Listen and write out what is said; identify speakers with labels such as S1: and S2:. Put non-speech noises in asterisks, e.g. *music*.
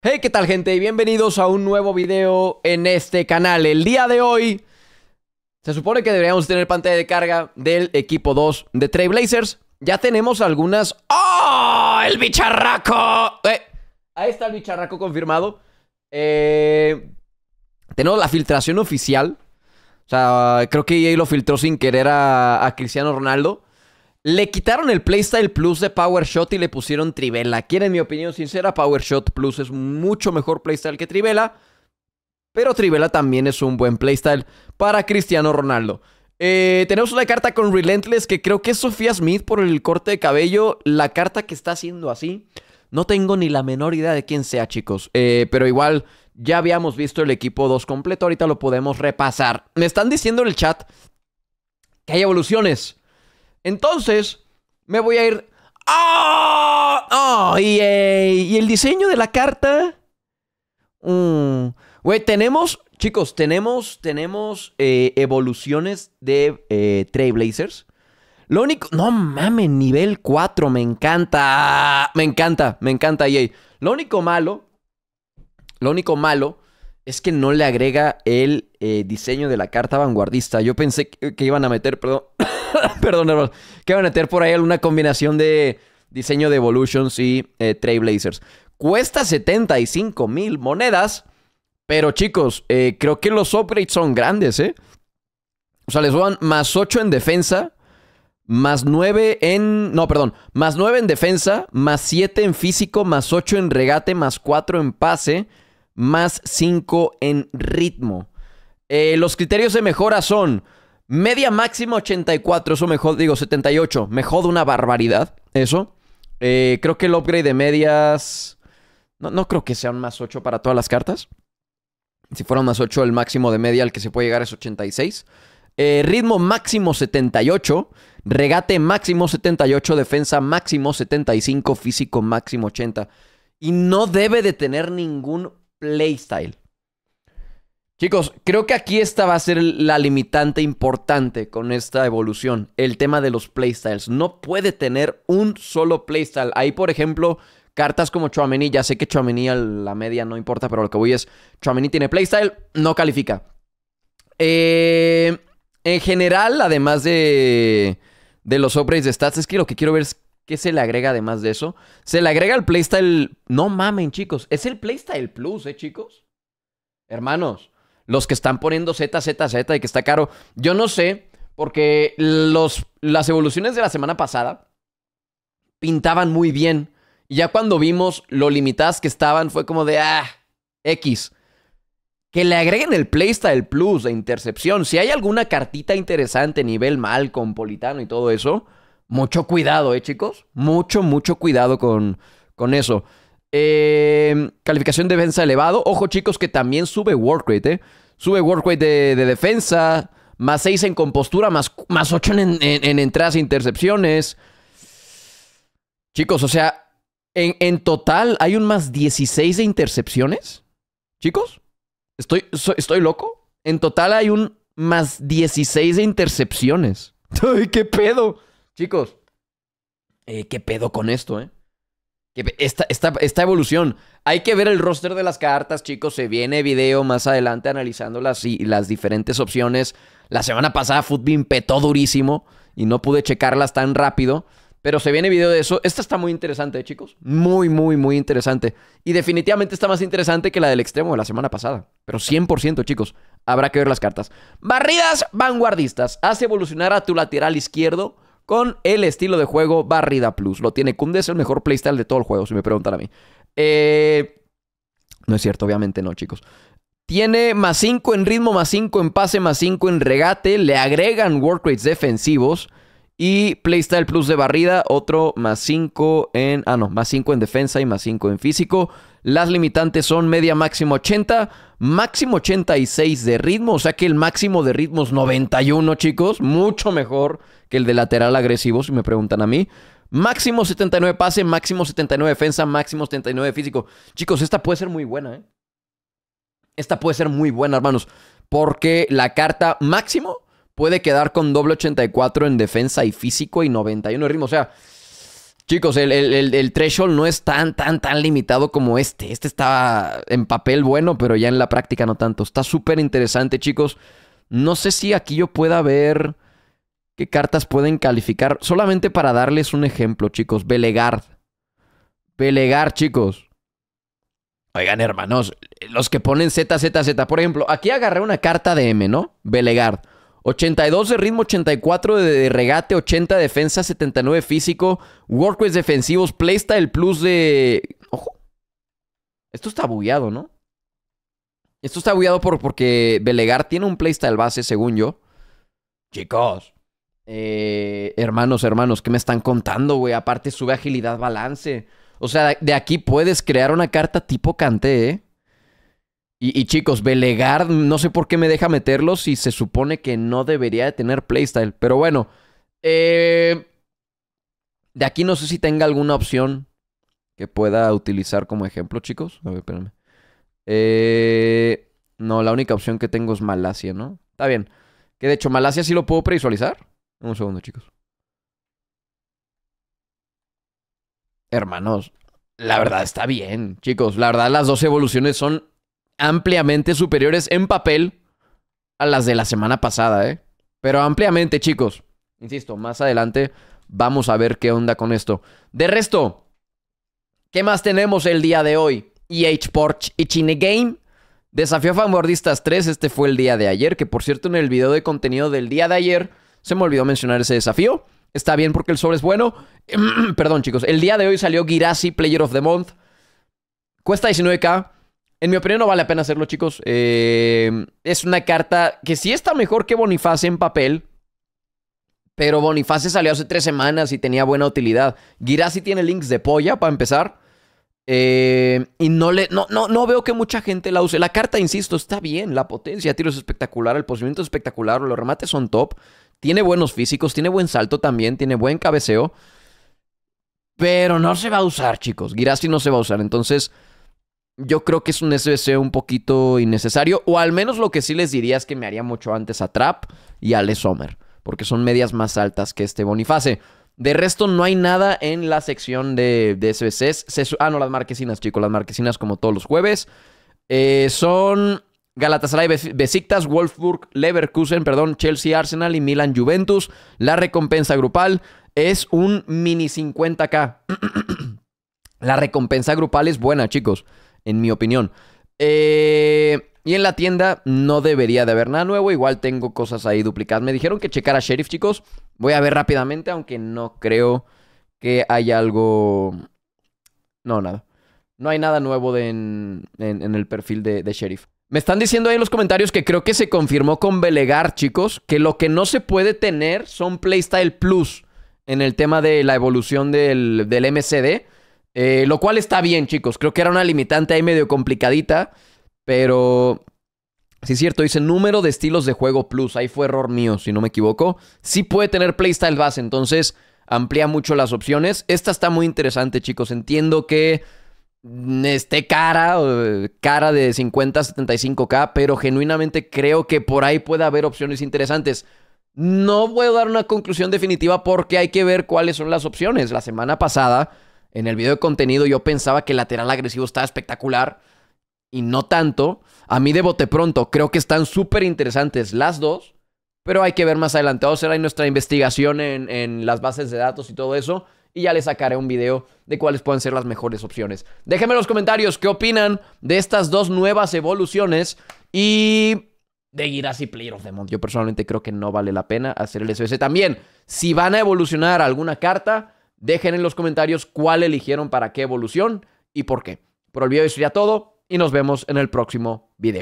S1: Hey, ¿qué tal gente? Y bienvenidos a un nuevo video en este canal. El día de hoy se supone que deberíamos tener pantalla de carga del equipo 2 de Blazers Ya tenemos algunas... ¡Oh! ¡El bicharraco! Eh, ahí está el bicharraco confirmado. Eh, tenemos la filtración oficial. O sea, creo que EA lo filtró sin querer a Cristiano Ronaldo. Le quitaron el Playstyle Plus de PowerShot y le pusieron Trivela. en mi opinión sincera, PowerShot Plus es mucho mejor Playstyle que Trivela. Pero Trivela también es un buen Playstyle para Cristiano Ronaldo. Eh, tenemos una carta con Relentless que creo que es Sofía Smith por el corte de cabello. La carta que está haciendo así. No tengo ni la menor idea de quién sea, chicos. Eh, pero igual ya habíamos visto el equipo 2 completo. Ahorita lo podemos repasar. Me están diciendo en el chat que hay evoluciones. Entonces, me voy a ir... ¡Oh! ¡Oh! Y, eh, ¿y el diseño de la carta... Mm, güey, tenemos... Chicos, tenemos, tenemos eh, evoluciones de eh, Blazers. Lo único... No mames, nivel 4. Me encanta. Me encanta, me encanta yay. Lo único malo... Lo único malo es que no le agrega el eh, diseño de la carta vanguardista. Yo pensé que, que iban a meter, perdón... *laughs* Perdón, hermano. Que van a meter por ahí alguna combinación de diseño de Evolutions y eh, Trailblazers. Cuesta 75 mil monedas. Pero chicos, eh, creo que los upgrades son grandes, ¿eh? O sea, les dar más 8 en defensa, más 9 en... No, perdón. Más 9 en defensa, más 7 en físico, más 8 en regate, más 4 en pase, más 5 en ritmo. Eh, los criterios de mejora son Media máximo 84, eso mejor digo 78, me de una barbaridad eso. Eh, creo que el upgrade de medias... No, creo que sean más 8 para todas las cartas. Si fueran más 8, el máximo de media al que se puede llegar es 86. Eh, ritmo máximo 78, regate máximo 78, defensa máximo 75, físico máximo 80. Y no debe de tener ningún playstyle. Chicos, creo que aquí esta va a ser la limitante importante con esta evolución, el tema de los playstyles. No puede tener un solo playstyle. Ahí, por ejemplo, cartas como Chuamení. ya sé que Chuamení a la media no importa, pero lo que voy es, Chuamení tiene playstyle, no califica. Eh, en general, además de, de los upgrades de stats, es que lo que quiero ver es qué se le agrega además de eso. Se le agrega el playstyle, no mamen chicos, es el playstyle plus, ¿eh chicos? Hermanos, los que están poniendo Z, Z, Z y que está caro. Yo no sé, porque los, las evoluciones de la semana pasada pintaban muy bien. Y ya cuando vimos lo limitadas que estaban, fue como de, ah, X. Que le agreguen el playstyle plus de intercepción. Si hay alguna cartita interesante, nivel mal, con Politano y todo eso, mucho cuidado, ¿eh, chicos? Mucho, mucho cuidado con, con eso. Em, calificación de defensa elevado. Ojo, chicos, que también sube work rate, ¿eh? Sube work rate de, defensa. Más 6 en compostura, más, más 8 en, entradas e intercepciones. Chicos, o sea, en, total hay un más 16 de intercepciones. Chicos, estoy, estoy loco. En total hay un más 16 de intercepciones. *laughs* ¡Ay, qué pedo! Chicos, eh, qué pedo con esto, ¿eh? Esta, esta, evolución. Hay que ver el roster de las cartas, chicos. Se viene video más adelante analizando las, y las diferentes opciones. La semana pasada FUTBIM petó durísimo y no pude checarlas tan rápido. Pero se viene video de eso. Esta está muy interesante, chicos. Muy, muy, muy interesante. Y definitivamente está más interesante que la del extremo de la semana pasada. Pero 100%, chicos. Habrá que ver las cartas. Barridas vanguardistas. Hace evolucionar a tu lateral izquierdo con el estilo de juego Barrida Plus. Lo tiene Kunde, es el mejor playstyle de todo el juego, si me preguntan a mí. Eh, no es cierto, obviamente no, chicos. Tiene más 5 en ritmo, más 5 en pase, más 5 en regate. Le agregan work rates defensivos. Y Playstyle Plus de barrida, otro más 5 en. Ah, no, más 5 en defensa y más 5 en físico. Las limitantes son media máximo 80, máximo 86 de ritmo, o sea que el máximo de ritmos 91, chicos, mucho mejor que el de lateral agresivo, si me preguntan a mí. Máximo 79 pase, máximo 79 defensa, máximo 79 físico. Chicos, esta puede ser muy buena, ¿eh? Esta puede ser muy buena, hermanos, porque la carta máximo puede quedar con doble 84 en defensa y físico y 91 de ritmo, o sea, Chicos, el, el, threshold no es tan, tan, tan limitado como este. Este estaba en papel bueno, pero ya en la práctica no tanto. Está súper interesante, chicos. No sé si aquí yo pueda ver qué cartas pueden calificar. Solamente para darles un ejemplo, chicos. Belegard. Belegard, chicos. Oigan, hermanos, los que ponen Z, Z, Z. Por ejemplo, aquí agarré una carta de M, ¿no? Belegard. 82 de ritmo, 84 de, regate, 80 de defensa, 79 físico, workways defensivos, playstyle plus de... Ojo. Esto está bugueado, ¿no? Esto está bugueado por, porque Belegar tiene un playstyle base, según yo. Chicos. Eh, hermanos, hermanos, ¿qué me están contando, güey? Aparte sube agilidad, balance. O sea, de aquí puedes crear una carta tipo Canté, ¿eh? Y, chicos, Belegar, no sé por qué me deja meterlos si se supone que no debería de tener playstyle. Pero bueno, eh, de aquí no sé si tenga alguna opción que pueda utilizar como ejemplo, chicos. A ver, eh, no, la única opción que tengo es Malasia, ¿no? Está bien. Que de hecho, Malasia sí lo puedo previsualizar. Un segundo, chicos. Hermanos, la verdad está bien, chicos. La verdad, las dos evoluciones son ampliamente superiores en papel a las de la semana pasada, ¿eh? Pero ampliamente, chicos. Insisto, más adelante vamos a ver qué onda con esto. De resto, ¿qué más tenemos el día de hoy? EH Porch y Chine Game. Desafío fanguardistas 3, este fue el día de ayer, que por cierto en el video de contenido del día de ayer se me olvidó mencionar ese desafío. Está bien porque el sol es bueno. *clears throat* Perdón chicos, el día de hoy salió Girasi Player of the Month. Cuesta 19k, en mi opinión no vale la pena hacerlo, chicos. Eh, es una carta que sí está mejor que Boniface en papel. Pero Boniface salió hace tres semanas y tenía buena utilidad. Girassi tiene links de polla, para empezar. Eh, y no, le, no, no, veo que mucha gente la use. La carta, insisto, está bien. La potencia, tiro es espectacular, el posicionamiento es espectacular, los remates son top. Tiene buenos físicos, tiene buen salto también, tiene buen cabeceo. Pero no se va a usar, chicos. Girassi no se va a usar. Entonces yo creo que es un SBC un poquito innecesario. O al menos lo que sí les diría es que me haría mucho antes a Trap y a Les Sommer. Porque son medias más altas que este Boniface. De resto, no hay nada en la sección de, SBCs. ah, no, las marquesinas, chicos. Las marquesinas como todos los jueves. Eh, son Galatasaray, Besiktas, Wolfsburg, Leverkusen, perdón, Chelsea, Arsenal y Milan, Juventus. La recompensa grupal es un mini 50k. *clears throat* la recompensa grupal es buena, chicos en mi opinión. Eh, y en la tienda no debería de haber nada nuevo. Igual tengo cosas ahí duplicadas. Me dijeron que checar a Sheriff, chicos. Voy a ver rápidamente, aunque no creo que haya algo... No, nada. No hay nada nuevo en, el perfil de, Sheriff. Me están diciendo ahí en los comentarios que creo que se confirmó con Belegar, chicos, que lo que no se puede tener son Playstyle Plus en el tema de la evolución del, del MCD. Eh, lo cual está bien, chicos. Creo que era una limitante ahí medio complicadita. Pero Sí, es cierto, dice número de estilos de juego plus. Ahí fue error mío, si no me equivoco. Sí puede tener playstyle base, entonces amplía mucho las opciones. Esta está muy interesante, chicos. Entiendo que mm, esté cara, cara de 50 75k, pero genuinamente creo que por ahí puede haber opciones interesantes. No voy a dar una conclusión definitiva porque hay que ver cuáles son las opciones. La semana pasada en el video de contenido yo pensaba que el lateral agresivo estaba espectacular y no tanto. A mí de bote pronto creo que están súper interesantes las dos, pero hay que ver más adelante. O a hacer nuestra investigación en, las bases de datos y todo eso y ya les sacaré un video de cuáles pueden ser las mejores opciones. Déjenme en los comentarios qué opinan de estas dos nuevas evoluciones y de y Player of the Month. Yo personalmente creo que no vale la pena hacer el SBC. También, si van a evolucionar alguna carta, Dejen en los comentarios cuál eligieron para qué evolución y por qué. Por el video sería todo y nos vemos en el próximo video.